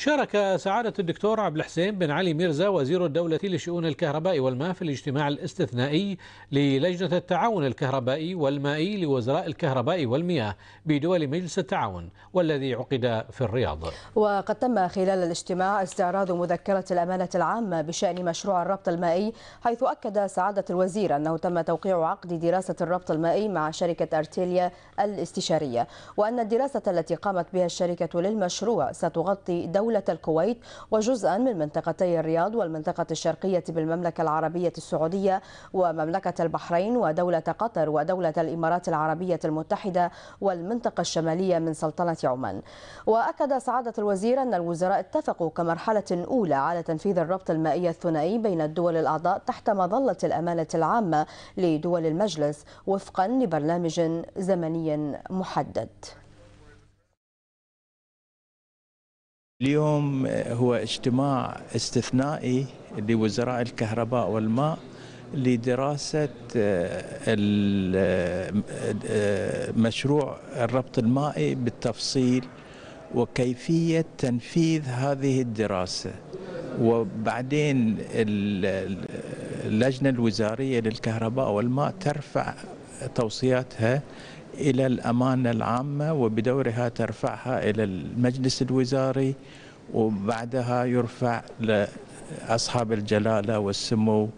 شارك سعادة الدكتور عبد الحسين بن علي ميرزا وزير الدولة لشؤون الكهرباء والماء في الاجتماع الاستثنائي للجنة التعاون الكهربائي والمائي لوزراء الكهرباء والمياه بدول مجلس التعاون والذي عقد في الرياض وقد تم خلال الاجتماع استعراض مذكرة الأمانة العامة بشأن مشروع الربط المائي حيث أكد سعادة الوزير أنه تم توقيع عقد دراسة الربط المائي مع شركة أرتيليا الاستشارية وأن الدراسة التي قامت بها الشركة للمشروع ستغطي دولة دولة الكويت وجزءا من منطقتي الرياض والمنطقة الشرقية بالمملكة العربية السعودية ومملكة البحرين ودولة قطر ودولة الإمارات العربية المتحدة والمنطقة الشمالية من سلطنة عمان وأكد سعادة الوزير أن الوزراء اتفقوا كمرحلة أولى على تنفيذ الربط المائي الثنائي بين الدول الأعضاء تحت مظلة الأمانة العامة لدول المجلس وفقا لبرنامج زمني محدد اليوم هو اجتماع استثنائي لوزراء الكهرباء والماء لدراسة آه، آه، آه، مشروع الربط المائي بالتفصيل وكيفية تنفيذ هذه الدراسة وبعدين اللجنة الوزارية للكهرباء والماء ترفع توصياتها إلى الأمانة العامة وبدورها ترفعها إلى المجلس الوزاري وبعدها يرفع لأصحاب الجلالة والسمو